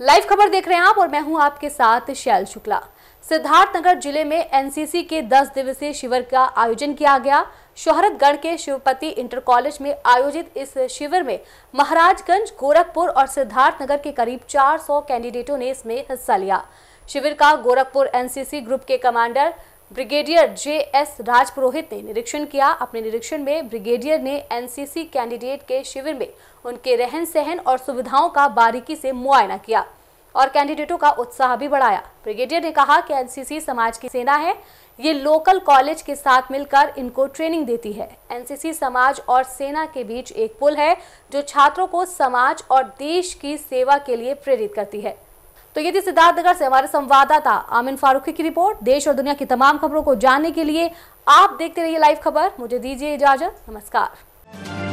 live खबर देख रहे हैं आप और मैं हूं आपके साथ शैल शुक्ला सिद्धार्थनगर जिले में एनसीसी के 10 दिवसीय शिविर का आयोजन किया गया शोहरतगढ़ के शिवपति इंटर कॉलेज में आयोजित इस शिविर में महाराजगंज गोरखपुर और सिद्धार्थनगर के करीब 400 कैंडिडेटों ने इसमें हिस्सा लिया शिविर का गोरखपुर एनसीसी ग्रुप के commander brigadier J S Rajpurohit ने निरीक्षण किया अपने निरीक्षण में ब्रिगेडियर ने एनसीसी कैंडिडेट के शिविर में उनके रहन सहन और सुविधाओं का बारीकी से मुआयना किया और कैंडिडेटों का उत्साह भी बढ़ाया ब्रिगेडियर ने कहा कि एनसीसी समाज की सेना है ये लोकल कॉलेज के साथ मिलकर इनको ट्रेनिंग देती है एनसीसी समाज और सेना के बीच एक पुल है जो छात्रों को समाज और देश की सेवा के लिए प्रेरित करती है तो ये थी सिद्धार्थनगर से हमारे संवाददाता आमिन फारूखी की रिपोर्ट देश और दुनिया की तमाम खबरों को जानने के लिए आप देखते रहिए लाइव खबर मुझे दीजिए इजाजत नमस्कार